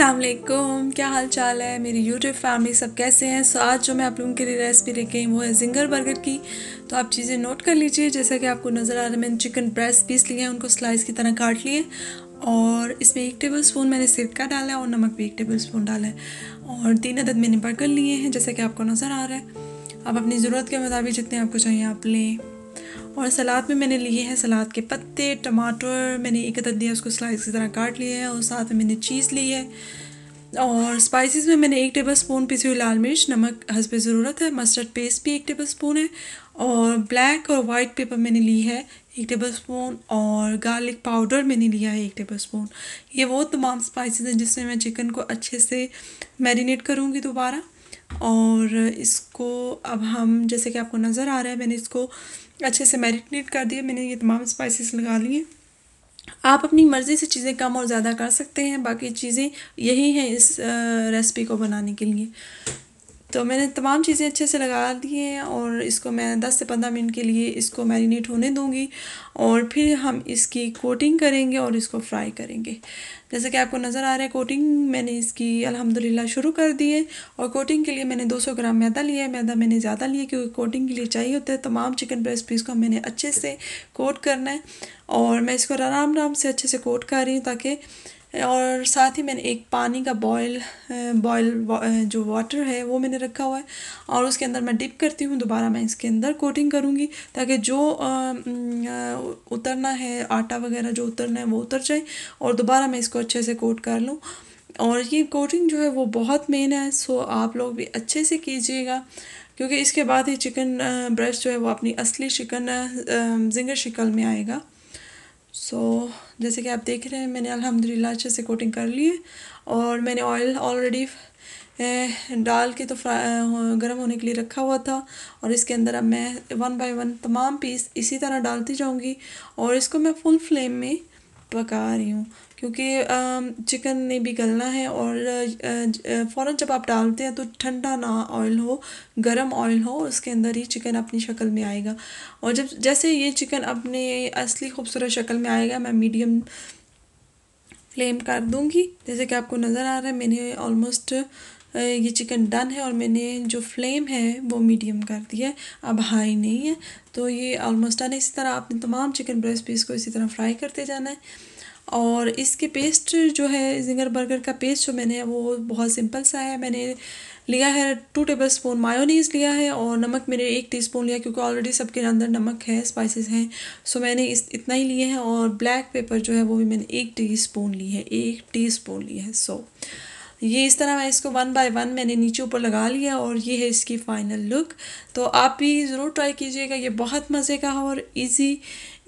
असलकुम क्या हाल चाल है मेरी यूट्यूब फैमिली सब कैसे हैं सो आज जो मैं आप लोगों के लिए रेसिपी लेके आई वो है जिंगर बर्गर की तो आप चीज़ें नोट कर लीजिए जैसा कि आपको नज़र आ रहा है मैंने चिकन ब्रेस्ट पीस लिए हैं उनको स्लाइस की तरह काट लिए और इसमें एक टेबल स्पून मैंने सिरका डाला है और नमक भी एक टेबल स्पून डाला है और तीन अदद मैंने बर्गर लिए हैं जैसा कि आपको नज़र आ रहा है आप अपनी ज़रूरत के मुताबिक जितने आपको चाहिए आप लें और सलाद में मैंने लिए हैं सलाद के पत्ते टमाटर मैंने एक अदद दिया उसको स्लाइस की तरह काट लिए है और साथ में मैंने चीज़ ली है और स्पाइसेस में मैंने एक टेबल स्पून पिसी हुई लाल मिर्च नमक हंसपे ज़रूरत है मस्टर्ड पेस्ट भी एक टेबल स्पून है और ब्लैक और वाइट पेपर मैंने ली है एक टेबल स्पून और गार्लिक पाउडर मैंने लिया है एक टेबल स्पून ये वो तमाम स्पाइसेस हैं जिसमें मैं चिकन को अच्छे से मैरिनेट करूँगी दोबारा और इसको अब हम जैसे कि आपको नज़र आ रहा है मैंने इसको अच्छे से मैरिनेट कर दिया मैंने ये तमाम स्पाइसेस लगा लिए आप अपनी मर्ज़ी से चीज़ें कम और ज़्यादा कर सकते हैं बाकी चीज़ें यही हैं इस रेसिपी को बनाने के लिए तो मैंने तमाम चीज़ें अच्छे से लगा दी हैं और इसको मैं 10 से 15 मिनट के लिए इसको मैरिनेट होने दूँगी और फिर हम इसकी कोटिंग करेंगे और इसको फ्राई करेंगे जैसे कि आपको नज़र आ रहा है कोटिंग मैंने इसकी अल्हम्दुलिल्लाह शुरू कर दी है और कोटिंग के लिए मैंने 200 ग्राम मैदा लिया है मैदा मैंने ज़्यादा लिया क्योंकि कोटिंग के लिए चाहिए होता है तमाम चिकन ब्रेस्ट पीस को मैंने अच्छे से कोट करना है और मैं इसको आराम आराम से अच्छे से कोट कर रही हूँ ताकि और साथ ही मैंने एक पानी का बॉयल बॉयल जो वाटर है वो मैंने रखा हुआ है और उसके अंदर मैं डिप करती हूँ दोबारा मैं इसके अंदर कोटिंग करूँगी ताकि जो उतरना है आटा वगैरह जो उतरना है वो उतर जाए और दोबारा मैं इसको अच्छे से कोट कर लूँ और ये कोटिंग जो है वो बहुत मेन है सो आप लोग भी अच्छे से कीजिएगा क्योंकि इसके बाद ही चिकन ब्रेस्ट जो है वो अपनी असली चिकन जिंगर शिकल में आएगा सो जैसे कि आप देख रहे हैं मैंने अल्हम्दुलिल्लाह अच्छे से कोटिंग कर ली है और मैंने ऑयल ऑलरेडी डाल के तो गर्म होने के लिए रखा हुआ था और इसके अंदर अब मैं वन बाय वन तमाम पीस इसी तरह डालती जाऊंगी और इसको मैं फुल फ्लेम में पका रही हूँ क्योंकि चिकन ने भी गलना है और फ़ौरन जब आप डालते हैं तो ठंडा ना ऑयल हो गरम ऑयल हो उसके अंदर ही चिकन अपनी शक्ल में आएगा और जब जैसे ये चिकन अपने असली खूबसूरत शक्ल में आएगा मैं मीडियम फ्लेम कर दूँगी जैसे कि आपको नज़र आ रहा है मैंने ऑलमोस्ट ये चिकन डन है और मैंने जो फ्लेम है वो मीडियम कर दिया है अब हाई नहीं है तो ये ऑलमोस्ट डन है इसी तरह आपने तमाम चिकन ब्रेस्ट पीस को इसी तरह फ्राई करते जाना है और इसके पेस्ट जो है जिंगर बर्गर का पेस्ट जो मैंने वो बहुत सिंपल सा है मैंने लिया है टू टेबल स्पून मायोनीज लिया है और नमक मैंने एक टीस्पून लिया क्योंकि ऑलरेडी सबके अंदर नमक है स्पाइसेस हैं सो मैंने इस इतना ही लिए हैं और ब्लैक पेपर जो है वो भी मैंने एक टीस्पून ली है एक टीस्पून ली है सो ये इस तरह मैं इसको वन बाय वन मैंने नीचे ऊपर लगा लिया और ये है इसकी फ़ाइनल लुक तो आप भी ज़रूर ट्राई कीजिएगा ये बहुत मज़े का और इजी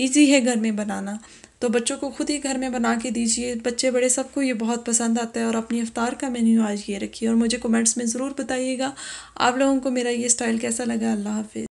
इजी है घर में बनाना तो बच्चों को खुद ही घर में बना के दीजिए बच्चे बड़े सबको ये बहुत पसंद आता है और अपनी अफ्तार का मेन्यू आज ये रखिए और मुझे कमेंट्स में ज़रूर बताइएगा आप लोगों को मेरा ये स्टाइल कैसा लगा अल्लाह हाफिज़